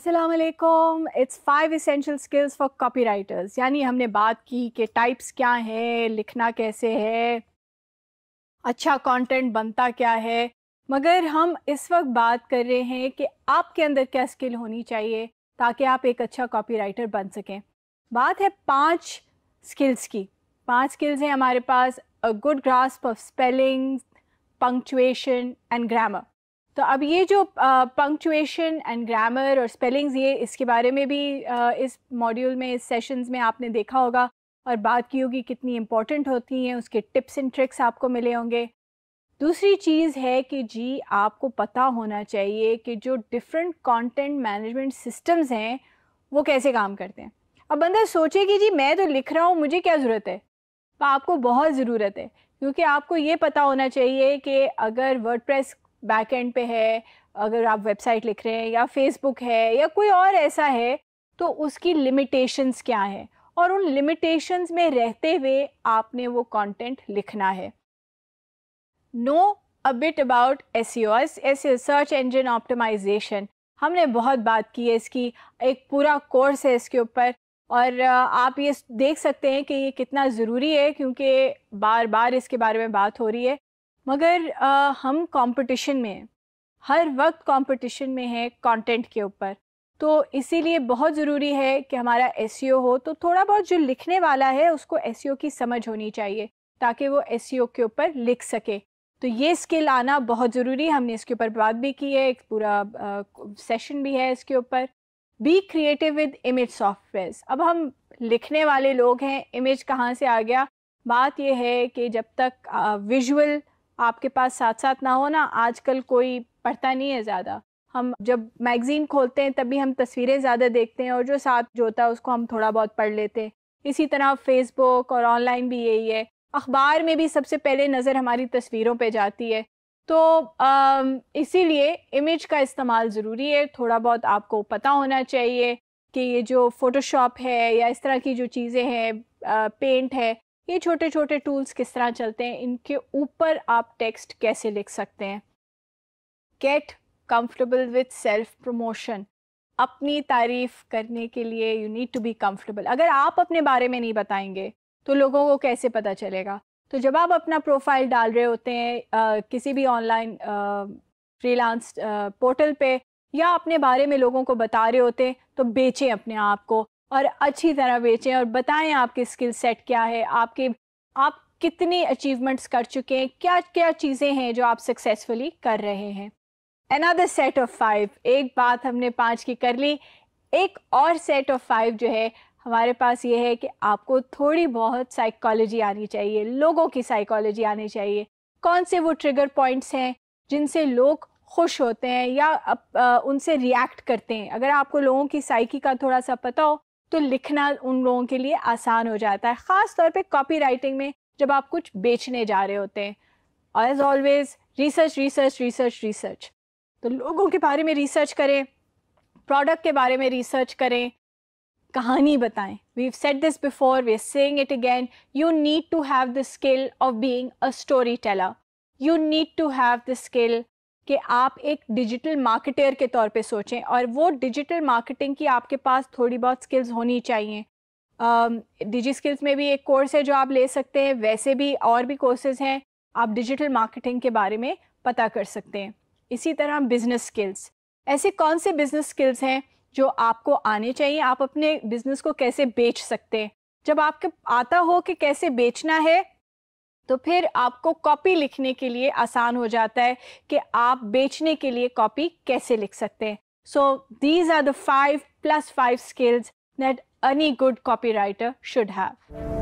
Aslam it's five essential skills for copy writers यानी हमने बात की कि टाइप्स क्या हैं लिखना कैसे है अच्छा कंटेंट बनता क्या है मगर हम इस वक्त बात कर रहे हैं कि आपके अंदर क्या स्किल होनी चाहिए ताकि आप एक अच्छा कापी राइटर बन सकें बात है पांच स्किल्स की पांच स्किल्स हैं हमारे पास a good grasp of spelling punctuation and grammar तो अब ये जो पंक्चुएशन एंड ग्रामर और स्पेलिंग्स ये इसके बारे में भी uh, इस मॉड्यूल में इस सेशंस में आपने देखा होगा और बात की होगी कितनी इम्पोर्टेंट होती हैं उसके टिप्स एंड ट्रिक्स आपको मिले होंगे दूसरी चीज़ है कि जी आपको पता होना चाहिए कि जो डिफरेंट कंटेंट मैनेजमेंट सिस्टम्स हैं वो कैसे काम करते हैं अब बंदा सोचे कि जी मैं तो लिख रहा हूँ मुझे क्या ज़रूरत है आपको बहुत ज़रूरत है क्योंकि आपको ये पता होना चाहिए कि अगर वर्डप्रेस बैक एंड पे है अगर आप वेबसाइट लिख रहे हैं या फेसबुक है या कोई और ऐसा है तो उसकी लिमिटेशंस क्या है और उन लिमिटेशंस में रहते हुए आपने वो कंटेंट लिखना है know a bit about S S search engine optimisation हमने बहुत बात की है इसकी एक पूरा कोर्स है इसके ऊपर और आप ये देख सकते हैं कि ये कितना ज़रूरी है क्योंकि बार बार इसके बारे में बात हो रही है मगर आ, हम कंपटीशन में हर वक्त कंपटीशन में है कंटेंट के ऊपर तो इसीलिए बहुत ज़रूरी है कि हमारा एस e हो तो थोड़ा बहुत जो लिखने वाला है उसको एस e की समझ होनी चाहिए ताकि वो एस e के ऊपर लिख सके तो ये स्किल आना बहुत ज़रूरी हमने इसके ऊपर बात भी की है एक पूरा सेशन भी है इसके ऊपर be creative with image software अब हम लिखने वाले लोग हैं इमेज कहाँ से आ गया बात यह है कि जब तक विजुअल आपके पास साथ साथ ना हो ना आजकल कोई पढ़ता नहीं है ज़्यादा हम जब मैगज़ीन खोलते हैं तभी हम तस्वीरें ज़्यादा देखते हैं और जो साथ जो होता है उसको हम थोड़ा बहुत पढ़ लेते हैं इसी तरह फेसबुक और ऑनलाइन भी यही है अखबार में भी सबसे पहले नज़र हमारी तस्वीरों पे जाती है तो इसीलिए इमेज का इस्तेमाल ज़रूरी है थोड़ा बहुत आपको पता होना चाहिए कि ये जो फ़ोटोशॉप है या इस तरह की जो चीज़ें हैं पेंट है ये छोटे छोटे टूल्स किस तरह चलते हैं इनके ऊपर आप टेक्स्ट कैसे लिख सकते हैं get comfortable with self promotion अपनी तारीफ करने के लिए you need to be comfortable अगर आप अपने बारे में नहीं बताएंगे तो लोगों को कैसे पता चलेगा तो जब आप अपना प्रोफाइल डाल रहे होते हैं आ, किसी भी ऑनलाइन फ्रीलांस पोर्टल पे या अपने बारे में लोगों को बता रहे होते हैं तो बेचें अपने आप को और अच्छी तरह बेचें और बताएं आपके स्किल सेट क्या है आपके आप कितनी अचीवमेंट्स कर चुके हैं क्या क्या चीज़ें हैं जो आप सक्सेसफुली कर रहे हैं अनदर सेट ऑफ फाइव एक बात हमने पाँच की कर ली एक और सेट ऑफ फाइव जो है हमारे पास ये है कि आपको थोड़ी बहुत साइकोलॉजी आनी चाहिए लोगों की साइकोलॉजी आनी चाहिए कौन से वो ट्रिगर पॉइंट्स हैं जिनसे लोग खुश होते हैं या उनसे रिएक्ट करते हैं अगर आपको लोगों की साइकी का थोड़ा सा पता हो तो लिखना उन लोगों के लिए आसान हो जाता है ख़ास तौर पे कॉपी राइटिंग में जब आप कुछ बेचने जा रहे होते हैं और as always research research research research तो लोगों के बारे में रिसर्च करें प्रोडक्ट के बारे में रिसर्च करें कहानी बताएं we have said this before we are saying it again you need to have the skill of being a story teller you need to have the skill कि आप एक डिजिटल मार्केटर के तौर पे सोचें और वो डिजिटल मार्केटिंग की आपके पास थोड़ी बहुत स्किल्स होनी चाहिए डिजी स्किल्स में भी एक कोर्स है जो आप ले सकते हैं वैसे भी और भी कोर्सेज हैं आप डिजिटल मार्केटिंग के बारे में पता कर सकते हैं इसी तरह बिज़नेस स्किल्स ऐसे कौन से बिज़नेस स्किल्स हैं जो आपको आने चाहिए आप अपने बिज़नेस को कैसे बेच सकते हैं जब आपके आता हो कि कैसे बेचना है तो फिर आपको कॉपी लिखने के लिए आसान हो जाता है कि आप बेचने के लिए कॉपी कैसे लिख सकते हैं so these are the five plus five skills that good copy writer should have